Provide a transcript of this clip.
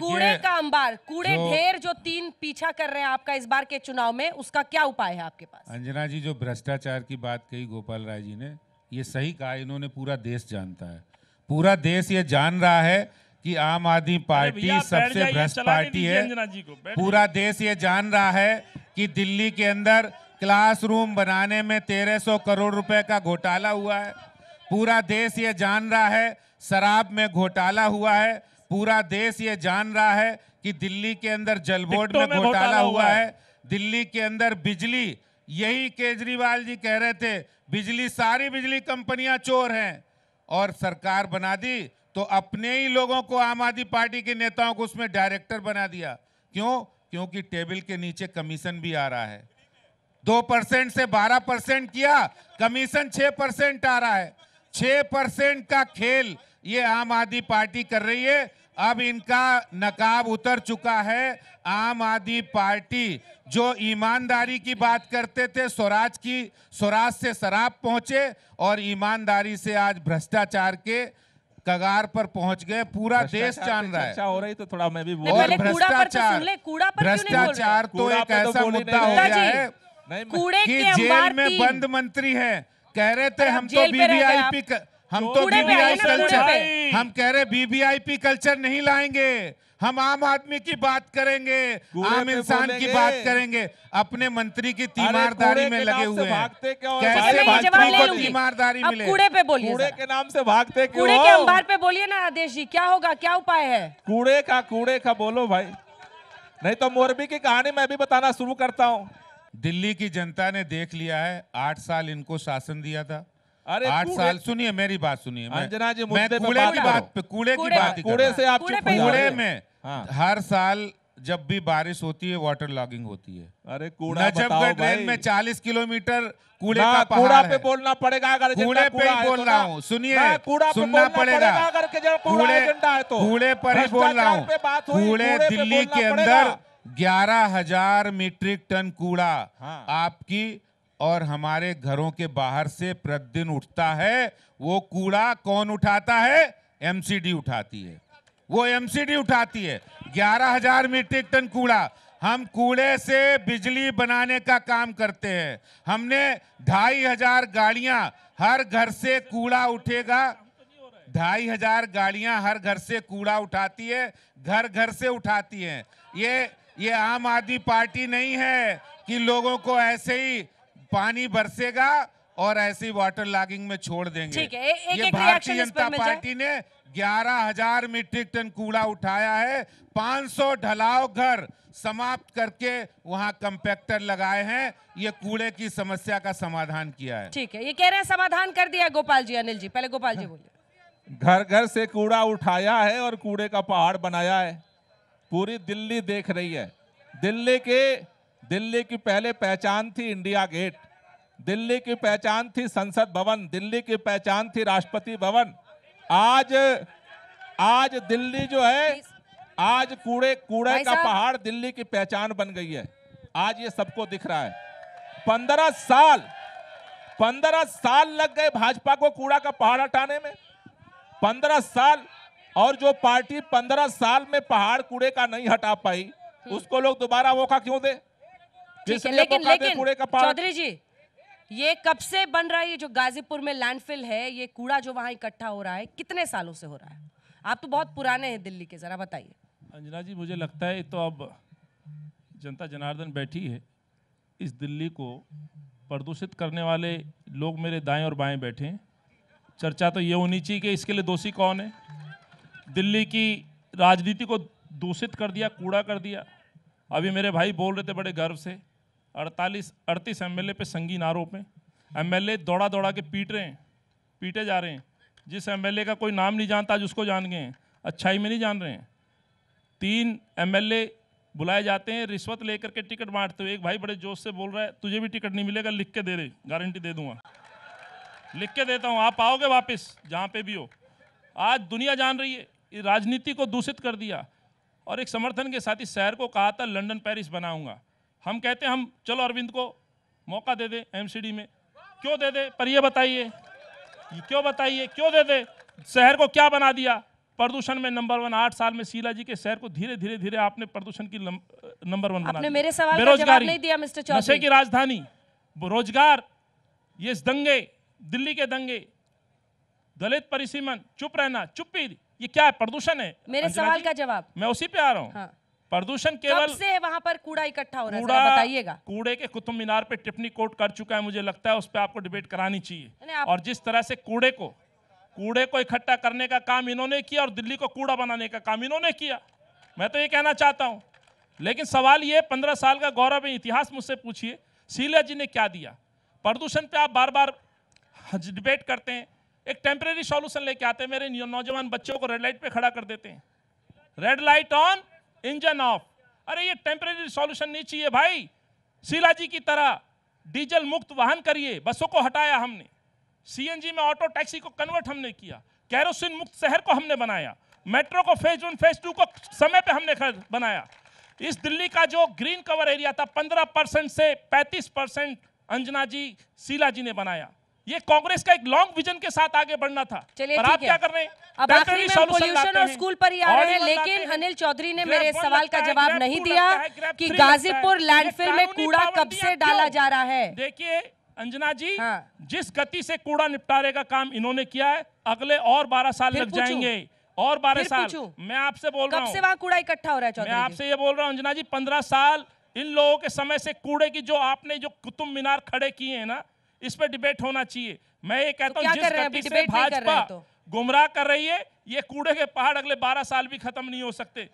कूड़े का अंबार कूड़े ढेर जो तीन पीछा कर रहे हैं आपका इस बार के चुनाव में उसका क्या उपाय है आपके पास अंजना जी जो भ्रष्टाचार की बात कही गोपाल राय जी ने ये सही कहा इन्होंने पूरा देश जानता है पूरा देश ये जान रहा है कि आम आदमी पार्टी सबसे भ्रष्ट पार्टी है पूरा देश ये जान रहा है कि दिल्ली के अंदर क्लासरूम बनाने में 1300 करोड़ रुपए का घोटाला हुआ है पूरा देश ये जान रहा है शराब में घोटाला हुआ है पूरा देश ये जान रहा है कि दिल्ली के अंदर जल बोर्ड में घोटाला हुआ है दिल्ली के अंदर बिजली यही केजरीवाल जी कह रहे थे बिजली सारी बिजली कंपनियां चोर हैं और सरकार बना दी तो अपने ही लोगों को आम आदमी पार्टी के नेताओं को उसमें डायरेक्टर बना दिया क्यों क्योंकि टेबल के नीचे कमीशन भी आ रहा है दो परसेंट से बारह परसेंट किया कमीशन छह परसेंट आ रहा है छह परसेंट का खेल ये आम आदमी पार्टी कर रही है अब इनका नकाब उतर चुका है आम आदमी पार्टी जो ईमानदारी की बात करते थे स्वराज की स्वराज से शराब पहुंचे और ईमानदारी से आज भ्रष्टाचार के कगार पर पहुंच गए पूरा देश जान रहा है अच्छा हो रही तो थोड़ा मैं भी बोल और तो भ्रष्टाचार भ्रष्टाचार तो एक तो ऐसा मुद्दा हो गया है की जेल में बंद मंत्री है कह रहे थे हम तो बीबीआईपी हम तो बीबीआई कल्चर हम कह रहे बीबीआईपी कल्चर नहीं लाएंगे हम आम आदमी की बात करेंगे आम इंसान की बात करेंगे अपने मंत्री की तीमारदारी में लगे हुए कैसे मंत्री को तीमारदारी मिले कूड़े पे बोलिए कूड़े के नाम से भागते क्यों कूड़े के अंबार पे बोलिए ना आदेश जी क्या होगा क्या उपाय है कूड़े का कूड़े का बोलो भाई नहीं तो मोरबी की कहानी मैं भी बताना शुरू करता हूँ दिल्ली की जनता ने देख लिया है आठ साल इनको शासन दिया था अरे आठ साल सुनिए मेरी बात सुनिए अंजना जी मैं तो कूड़े की बात कूड़े की बात कूड़े से आप कूड़े में हाँ। हर साल जब भी बारिश होती है वाटर लॉगिंग होती है अरे कूड़ा नजफगढ़ में 40 किलोमीटर कूड़े का कूड़ा पे बोलना पड़ेगा अगर कूड़े पे ही तो बोल रहा हूँ सुनिए सुनना पड़ेगा कूड़े तो। कूड़े पर ही बोल रहा हूँ कूड़े दिल्ली के अंदर ग्यारह हजार मीट्रिक टन कूड़ा हाँ। आपकी और हमारे घरों के बाहर से प्रतिदिन उठता है वो कूड़ा कौन उठाता है एमसीडी उठाती है वो एमसीडी उठाती है ग्यारह हजार मीट्रिक टन कूड़ा हम कूड़े से बिजली बनाने का काम करते हैं हमने ढाई हजार गाड़ियां हर घर से कूड़ा उठेगा ढाई हजार गाड़ियां हर घर से कूड़ा उठाती है घर घर से उठाती है ये ये आम आदमी पार्टी नहीं है कि लोगों को ऐसे ही पानी बरसेगा और ऐसी वाटर लॉगिंग में छोड़ देंगे ठीक है एक ये भारतीय जनता पार्टी ने ग्यारह हजार मीट्रिक टन कूड़ा उठाया है 500 ढलाव घर समाप्त करके वहाँ कंपेक्टर लगाए हैं ये कूड़े की समस्या का समाधान किया है ठीक है ये कह रहे हैं समाधान कर दिया गोपाल जी अनिल जी पहले गोपाल जी बोलिए घर घर से कूड़ा उठाया है और कूड़े का पहाड़ बनाया है पूरी दिल्ली देख रही है दिल्ली के दिल्ली की पहले पहचान थी इंडिया गेट दिल्ली की पहचान थी संसद भवन दिल्ली की पहचान थी राष्ट्रपति भवन आज आज दिल्ली जो है आज कूड़े कूड़े का पहाड़ दिल्ली की पहचान बन गई है आज ये सबको दिख रहा है पंद्रह साल पंद्रह साल लग गए भाजपा को कूड़ा का पहाड़ हटाने में पंद्रह साल और जो पार्टी पंद्रह साल में पहाड़ कूड़े का नहीं हटा पाई हम्म। उसको लोग दोबारा मौका क्यों दे तो लेकिन लेकिन चौधरी जी ये कब से बन रहा है ये जो गाजीपुर में लैंडफिल है ये कूड़ा जो वहाँ इकट्ठा हो रहा है कितने सालों से हो रहा है आप तो बहुत पुराने हैं दिल्ली के जरा बताइए अंजना जी मुझे लगता है तो अब जनता जनार्दन बैठी है इस दिल्ली को प्रदूषित करने वाले लोग मेरे दाएं और बाएं बैठे हैं चर्चा तो ये होनी चाहिए कि इसके लिए दोषी कौन है दिल्ली की राजनीति को दूषित कर दिया कूड़ा कर दिया अभी मेरे भाई बोल रहे थे बड़े गर्व से अड़तालीस अड़तीस एम पे संगीन आरोप हैं एम दौड़ा दौड़ा के पीट रहे हैं पीटे जा रहे हैं जिस एम का कोई नाम नहीं जानता आज उसको जान गए हैं अच्छाई में नहीं जान रहे हैं तीन एम बुलाए जाते हैं रिश्वत लेकर के टिकट बांटते हुए एक भाई बड़े जोश से बोल रहा है तुझे भी टिकट नहीं मिलेगा लिख के दे रहे गारंटी दे दूंगा लिख के देता हूँ आप आओगे वापस जहाँ पे भी हो आज दुनिया जान रही है राजनीति को दूषित कर दिया और एक समर्थन के साथ ही शहर को कहा था लंडन पेरिस बनाऊंगा हम कहते हैं हम चलो अरविंद को मौका दे दे एमसीडी में क्यों दे दे पर ये बताइए क्यों बताइए क्यों दे दे शहर को क्या बना दिया प्रदूषण में नंबर वन आठ साल में शीला जी के शहर को धीरे धीरे धीरे आपने प्रदूषण की नंबर वन बना मेरे सवाल बेरोजगारी नहीं दिया मिस्टर नशे की राजधानी रोजगार ये दंगे दिल्ली के दंगे दलित परिसीमन चुप रहना चुप्पी ये क्या है प्रदूषण है मेरे सवाल का जवाब मैं उसी पे आ रहा हूँ हाँ। प्रदूषण केवल से वहां पर कूड़ा इकट्ठा हो रहा है बताइएगा कूड़े के कुतुब मीनार पे टिप्पणी कोर्ट कर चुका है मुझे लगता है उस पर आपको डिबेट करानी चाहिए आप... और जिस तरह से कूड़े को कूड़े को इकट्ठा करने का काम इन्होंने किया और दिल्ली को कूड़ा बनाने का काम इन्होंने किया मैं तो ये कहना चाहता हूँ लेकिन सवाल ये पंद्रह साल का गौरव इतिहास मुझसे पूछिए शीला जी ने क्या दिया प्रदूषण पे आप बार बार डिबेट करते हैं एक टेम्परेरी सॉल्यूशन लेके आते हैं मेरे नौजवान बच्चों को रेड लाइट पे खड़ा कर देते हैं red light on engine off अरे ये टेम्परेरी सॉल्यूशन नहीं चाहिए भाई शीला जी की तरह डीजल मुक्त वाहन करिए बसों को हटाया हमने सीएनजी में ऑटो टैक्सी को कन्वर्ट हमने किया कैरोसिन मुक्त शहर को हमने बनाया मेट्रो को फेज वन फेज टू को समय पे हमने बनाया इस दिल्ली का जो ग्रीन कवर एरिया था 15 परसेंट से 35 परसेंट अंजना जी शीला जी ने बनाया ये कांग्रेस का एक लॉन्ग विजन के साथ आगे बढ़ना था चलिए आप क्या कर रहे हैं अब में पोल्यूशन और स्कूल पर ही आ रहे हैं लेकिन अनिल चौधरी ने मेरे सवाल का जवाब नहीं दिया कि गाजीपुर लैंडफिल में कूड़ा कब से डाला जा रहा है देखिए अंजना जी हाँ। जिस गति से कूड़ा निपटारे का काम इन्होंने किया है अगले और बारह साल लग जाएंगे और बारह साल मैं आपसे बोल रहा हूँ वहाँ कूड़ा इकट्ठा हो रहा है मैं आपसे ये बोल रहा हूँ अंजना जी पंद्रह साल इन लोगों के समय से कूड़े की जो आपने जो कुतुब मीनार खड़े किए हैं ना इस पर डिबेट होना चाहिए मैं ये कहता तो हूँ जिस भाजपा तो। गुमराह कर रही है ये कूड़े के पहाड़ अगले 12 साल भी खत्म नहीं हो सकते